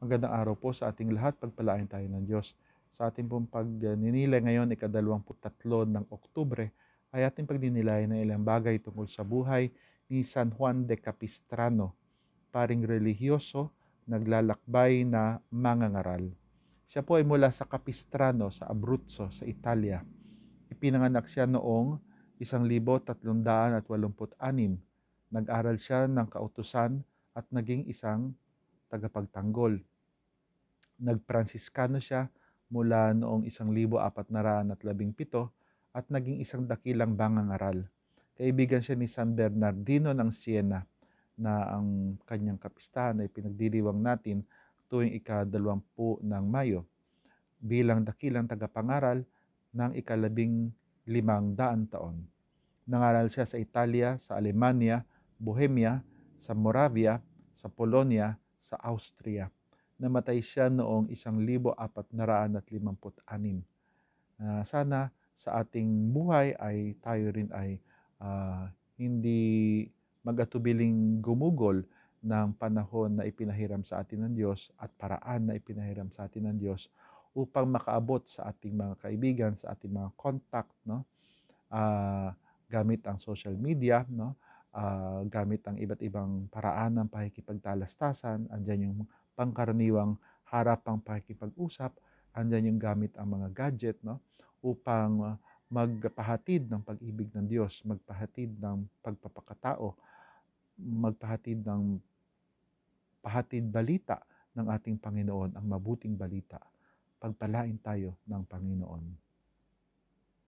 Magandang araw po sa ating lahat. Pagpalain tayo ng Diyos. Sa ating pong pagninilay ngayon, ikadalawamputatlo ng Oktubre, ay ating pagninilay ng ilang bagay tungkol sa buhay ni San Juan de Capistrano, paring relihiyoso, naglalakbay na mangangaral. Siya po ay mula sa Capistrano sa Abruzzo sa Italia. Ipinanganak siya noong 1386. Nag-aral siya ng kautusan at naging isang tagapagtanggol Nagpransiskano siya mula noong 1417 at naging isang dakilang bangangaral. Kaibigan siya ni San Bernardino ng Siena na ang kanyang kapistahan ay pinagdiriwang natin tuwing ika-20 ng Mayo bilang dakilang tagapangaral ng ikalabing limang daan taon. Nangaral siya sa Italia, sa Alemania, Bohemia, sa Moravia, sa Polonia, sa Austria. Namatay siya noong 1456. Uh, ah, sana sa ating buhay ay tayo rin ay uh, hindi magatubiling gumugol ng panahon na ipinahiram sa atin ng Diyos at paraan na ipinahiram sa atin ng Diyos upang makaabot sa ating mga kaibigan, sa ating mga contact, no? Uh, gamit ang social media, no? Uh, gamit ang iba't ibang paraan ng pakikipagtalastasan. Andiyan yung pangkaraniwang harap pang pakikipag-usap, andyan yung gamit ang mga gadget no upang ah, magpahatid ng pag-ibig ng Diyos, magpahatid ng pagpapakatao, magpahatid ng pahatid balita ng ating Panginoon, ang mabuting balita. Pagpalain tayo ng Panginoon.